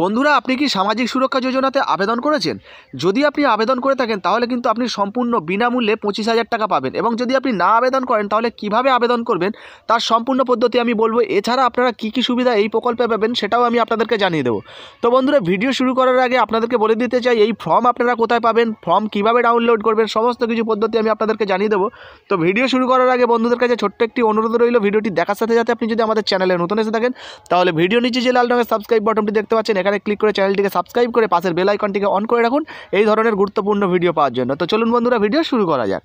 বন্ধুরা আপনি কি সামাজিক সুরক্ষা যোজনাতে আবেদন করেছেন যদি আপনি আবেদন করে থাকেন তাহলে কিন্তু আপনি সম্পূর্ণ বিনামূল্যে পঁচিশ হাজার টাকা পাবেন এবং যদি আপনি না আবেদন করেন তাহলে কিভাবে আবেদন করবেন তার সম্পূর্ণ পদ্ধতি আমি বলবো এছাড়া আপনারা কি কি সুবিধা এই প্রকল্পে পাবেন সেটাও আমি আপনাদেরকে জানিয়ে দেবো তো বন্ধুরা ভিডিও শুরু করার আগে আপনাদেরকে বলে দিতে চাই এই ফর্ম আপনারা কোথায় পাবেন ফর্ম কিভাবে ডাউনলোড করবেন সমস্ত কিছু পদ্ধতি আমি আপনাদেরকে জানিয়ে দেবো তো ভিডিও শুরু করার আগে বন্ধুদের কাছে ছোট্ট একটি অনুরোধ রইল ভিডিওটি দেখার সাথে সাথে আপনি যদি আমাদের চ্যানেলে নতুন এসে থাকেন তাহলে ভিডিও নিচে যে লাল রঙের সাবস্ক্রাইব বটনটি দেখতে পাচ্ছেন দেখছেন এখানে ক্লিক করে চ্যানেলটিকে সাবস্ক্রাইব করে পাশের বেল আইকনটিকে অন করে রাখুন এই ধরনের গুরুত্বপূর্ণ ভিডিও পাওয়ার জন্য তো চলুন বন্ধুরা ভিডিও শুরু করা যাক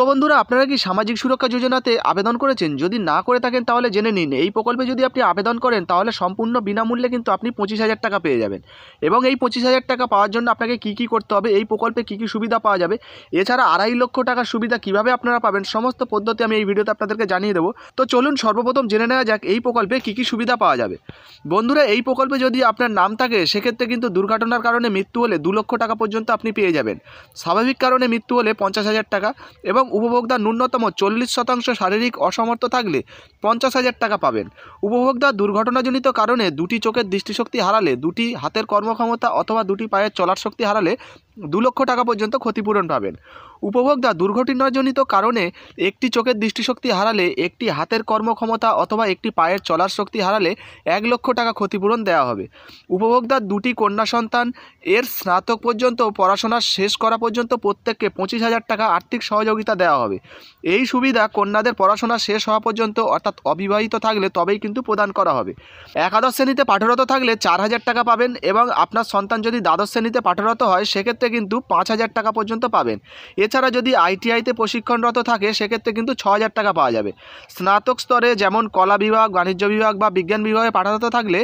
তো বন্ধুরা আপনারা কি সামাজিক সুরক্ষা যোজনাতে আবেদন করেছেন যদি না করে থাকেন তাহলে জেনে নিন এই প্রকল্পে যদি আপনি আবেদন করেন তাহলে সম্পূর্ণ বিনামূল্যে কিন্তু আপনি পঁচিশ হাজার টাকা পেয়ে যাবেন এবং এই পঁচিশ হাজার টাকা পাওয়ার জন্য আপনাকে কি কি করতে হবে এই প্রকল্পে কি কি সুবিধা পাওয়া যাবে এছাড়া আড়াই লক্ষ টাকার সুবিধা কিভাবে আপনারা পাবেন সমস্ত পদ্ধতি আমি এই ভিডিওতে আপনাদেরকে জানিয়ে দেবো তো চলুন সর্বপ্রথম জেনে নেওয়া যাক এই প্রকল্পে কি কি সুবিধা পাওয়া যাবে বন্ধুরা এই প্রকল্পে যদি আপনার নাম থাকে সেক্ষেত্রে কিন্তু দুর্ঘটনার কারণে মৃত্যু হলে দু লক্ষ টাকা পর্যন্ত আপনি পেয়ে যাবেন স্বাভাবিক কারণে মৃত্যু হলে পঞ্চাশ হাজার টাকা এবং উপভোক্তা ন্যূনতম চল্লিশ শতাংশ শারীরিক অসমর্থ থাকলে পঞ্চাশ হাজার টাকা পাবেন উপভোক্তা দুর্ঘটনাজনিত কারণে দুটি চোখের দৃষ্টিশক্তি হারালে দুটি হাতের কর্মক্ষমতা অথবা দুটি পায়ের চলার শক্তি হারালে দু লক্ষ টাকা পর্যন্ত ক্ষতিপূরণ পাবেন উপভোক্তা দুর্ঘটনাজনিত কারণে একটি চোখের দৃষ্টিশক্তি হারালে একটি হাতের কর্মক্ষমতা অথবা একটি পায়ের চলার শক্তি হারালে এক লক্ষ টাকা ক্ষতিপূরণ দেওয়া হবে উপভোক্তার দুটি কন্যা সন্তান এর স্নাতক পর্যন্ত পড়াশোনা শেষ করা পর্যন্ত প্রত্যেককে পঁচিশ হাজার টাকা আর্থিক সহযোগিতা দেওয়া হবে এই সুবিধা কন্যাদের পড়াশোনা শেষ হওয়া পর্যন্ত অর্থাৎ অবিবাহিত থাকলে তবেই কিন্তু প্রদান করা হবে একাদশ শ্রেণীতে পাঠরত থাকলে চার হাজার টাকা পাবেন এবং আপনার সন্তান যদি দ্বাদশ শ্রেণীতে পাঠরত হয় সেক্ষেত্রে কিন্তু পাঁচ হাজার টাকা পর্যন্ত পাবেন এছাড়া যদি আইটিআইতে প্রশিক্ষণরত থাকে সেক্ষেত্রে কিন্তু ছ হাজার টাকা পাওয়া যাবে স্নাতক স্তরে যেমন কলা বিভাগ বাণিজ্য বিভাগ বা বিজ্ঞান বিভাগে পাঠরত থাকলে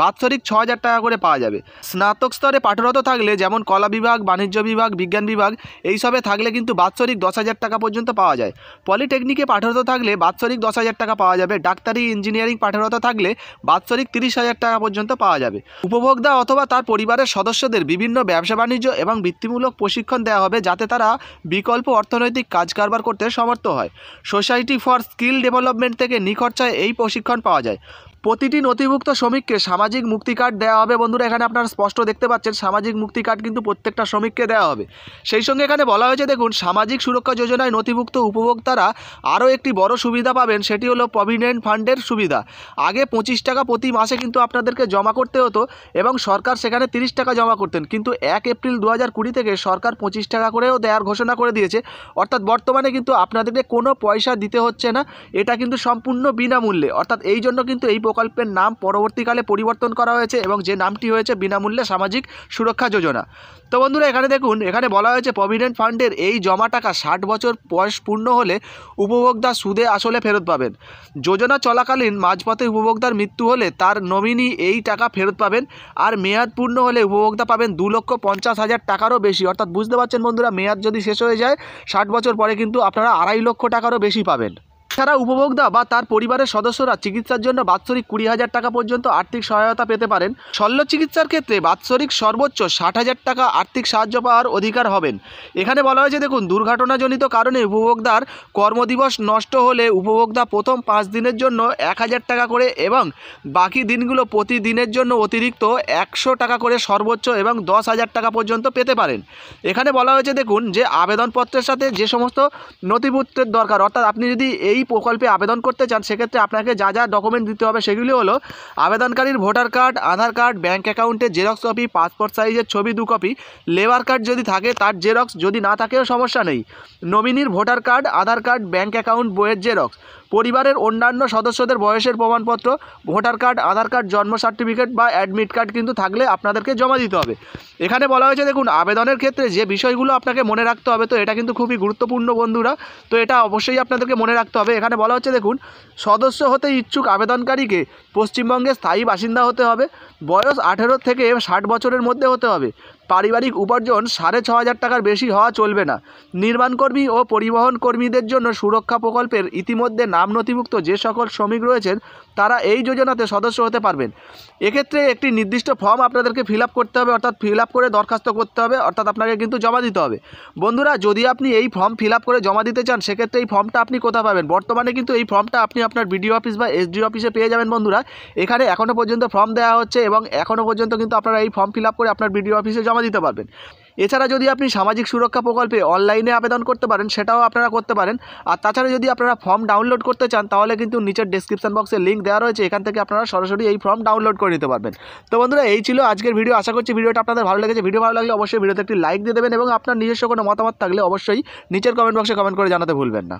বাৎসরিক ছ হাজার টাকা করে পাওয়া যাবে স্নাতক স্তরে পাঠরত থাকলে যেমন কলা বিভাগ বাণিজ্য বিভাগ বিজ্ঞান বিভাগ এইসবে থাকলে কিন্তু বাৎসরিক দশ হাজার টাকা পর্যন্ত পাওয়া যায় পলিটেকনিকে পাঠরত থাকলে বাৎসরিক দশ হাজার টাকা পাওয়া যাবে ডাক্তারি ইঞ্জিনিয়ারিং পাঠরত থাকলে বাৎসরিক তিরিশ হাজার টাকা পর্যন্ত পাওয়া যাবে উপভোক্তা অথবা তার পরিবারের সদস্যদের বিভিন্ন ব্যবসা বাণিজ্য এবং বৃত্তিমূলক প্রশিক্ষণ দেওয়া হবে যাতে তারা বিকল্প অর্থনৈতিক কাজ কারবার করতে সমর্থ হয় সোসাইটি ফর স্কিল ডেভেলপমেন্ট থেকে নিখরচায় এই প্রশিক্ষণ পাওয়া যায় প্রতিটি নথিভুক্ত শ্রমিককে সামাজিক মুক্তি কার্ড দেওয়া হবে বন্ধুরা এখানে আপনারা স্পষ্ট দেখতে পাচ্ছেন সামাজিক মুক্তি কার্ড কিন্তু প্রত্যেকটা শ্রমিককে দেওয়া হবে সেই সঙ্গে এখানে বলা হয়েছে দেখুন সামাজিক সুরক্ষা যোজনায় নথিভুক্ত উপভোক্তারা আরও একটি বড় সুবিধা পাবেন সেটি হলো প্রভিডেন্ট ফান্ডের সুবিধা আগে পঁচিশ টাকা প্রতি মাসে কিন্তু আপনাদেরকে জমা করতে হতো এবং সরকার সেখানে তিরিশ টাকা জমা করতেন কিন্তু এক এপ্রিল দু হাজার কুড়ি থেকে সরকার পঁচিশ টাকা করেও দেওয়ার ঘোষণা করে দিয়েছে অর্থাৎ বর্তমানে কিন্তু আপনাদেরকে কোনো পয়সা দিতে হচ্ছে না এটা কিন্তু সম্পূর্ণ বিনামূল্যে অর্থাৎ এই জন্য কিন্তু এই প্রকল্পের নাম পরবর্তীকালে পরিবর্তন করা হয়েছে এবং যে নামটি হয়েছে বিনামূল্যে সামাজিক সুরক্ষা যোজনা তো বন্ধুরা এখানে দেখুন এখানে বলা হয়েছে প্রভিডেন্ট ফান্ডের এই জমা টাকা ষাট বছর বয়স পূর্ণ হলে উপভোক্তা সুদে আসলে ফেরত পাবেন যোজনা চলাকালীন মাঝপথে উপভোক্তার মৃত্যু হলে তার নমিনি এই টাকা ফেরত পাবেন আর মেয়াদ পূর্ণ হলে উপভোক্তা পাবেন দু লক্ষ পঞ্চাশ হাজার টাকারও বেশি অর্থাৎ বুঝতে পারছেন বন্ধুরা মেয়াদ যদি শেষ হয়ে যায় ষাট বছর পরে কিন্তু আপনারা আড়াই লক্ষ টাকারও বেশি পাবেন ছাড়া উপভোক্তা বা তার পরিবারের সদস্যরা চিকিৎসার জন্য বাৎসরিক কুড়ি হাজার টাকা পর্যন্ত আর্থিক সহায়তা পেতে পারেন শল্য চিকিৎসার ক্ষেত্রে বাৎসরিক সর্বোচ্চ ষাট হাজার টাকা আর্থিক সাহায্য পাওয়ার অধিকার হবেন এখানে বলা হয়েছে দেখুন দুর্ঘটনাজনিত কারণে উপভোক্তার কর্মদিবস নষ্ট হলে উপভোক্তা প্রথম পাঁচ দিনের জন্য এক হাজার টাকা করে এবং বাকি দিনগুলো প্রতিদিনের জন্য অতিরিক্ত একশো টাকা করে সর্বোচ্চ এবং দশ হাজার টাকা পর্যন্ত পেতে পারেন এখানে বলা হয়েছে দেখুন যে আবেদনপত্রের সাথে যে সমস্ত নথিপত্রের দরকার অর্থাৎ আপনি যদি এই এই প্রকল্পে আবেদন করতে চান সেক্ষেত্রে আপনাকে যা যা ডকুমেন্ট দিতে হবে সেগুলি হলো আবেদনকারীর voter card Aadhaar card bank অ্যাকাউন্টে জেরক্স কপি পাসপোর্ট সাইজের ছবি দু কপি লেবার কার্ড যদি থাকে তার জেরক্স যদি না থাকেও সমস্যা নেই নমিনির voter card Aadhaar card bank account বইয়ের জেরক্স পরিবারের অন্যান্য সদস্যদের বয়সের প্রমাণপত্র ভোটার কার্ড আধার কার্ড জন্ম সার্টিফিকেট বা অ্যাডমিট কার্ড কিন্তু থাকলে আপনাদেরকে জমা দিতে হবে এখানে বলা হয়েছে দেখুন আবেদনের ক্ষেত্রে যে বিষয়গুলো আপনাকে মনে রাখতে হবে তো এটা কিন্তু খুবই গুরুত্বপূর্ণ বন্ধুরা তো এটা অবশ্যই আপনাদেরকে মনে রাখতে হবে এখানে বলা হচ্ছে দেখুন সদস্য হতে ইচ্ছুক আবেদনকারীকে পশ্চিমবঙ্গের স্থায়ী বাসিন্দা হতে হবে বয়স আঠেরো থেকে ষাট বছরের মধ্যে হতে হবে পারিবারিক উপার্জন সাড়ে ছ হাজার টাকার বেশি হওয়া চলবে না নির্মাণকর্মী ও পরিবহন কর্মীদের জন্য সুরক্ষা প্রকল্পের ইতিমধ্যে নাম নথিভুক্ত যে সকল শ্রমিক রয়েছেন তারা এই যোজনাতে সদস্য হতে পারবেন এক্ষেত্রে একটি নির্দিষ্ট ফর্ম আপনাদেরকে ফিল করতে হবে অর্থাৎ ফিল করে দরখাস্ত করতে হবে অর্থাৎ আপনাকে কিন্তু জমা দিতে হবে বন্ধুরা যদি আপনি এই ফর্ম ফিল করে জমা দিতে চান সেক্ষেত্রে এই ফর্মটা আপনি কোথায় পাবেন বর্তমানে কিন্তু এই ফর্মটা আপনি আপনার বিডিও অফিস বা এসডি অফিসে পেয়ে যাবেন বন্ধুরা এখানে এখনও পর্যন্ত ফর্ম দেওয়া হচ্ছে এবং এখনও পর্যন্ত কিন্তু আপনারা এই ফর্ম ফিল করে আপনার বিডিও অফিসে জমা জমা দিতে পারবেন এছাড়া যদি আপনি সামাজিক সুরক্ষা প্রকল্পে অনলাইনে আবেদন করতে পারেন সেটাও আপনারা করতে পারেন আর তাছাড়া যদি আপনারা ফর্ম ডাউনলোড করতে চান তাহলে কিন্তু নিচের ডিসক্রিপশান বক্সে লিঙ্ক দেওয়া রয়েছে এখান থেকে আপনারা সরাসরি এই ফর্ম ডাউনলোড করে নিতে পারবেন তো বন্ধুরা এই ছিল আজকের ভিডিও আশা করছি ভিডিওটা আপনাদের ভালো লেগেছে ভিডিও ভালো লাগলে অবশ্যই ভিডিওতে একটি লাইক দিয়ে দেবেন এবং আপনার নিজস্ব কোনো মতামত থাকলে অবশ্যই নিচের কমেন্ট বক্সে কমেন্ট করে জানাতে ভুলবেন না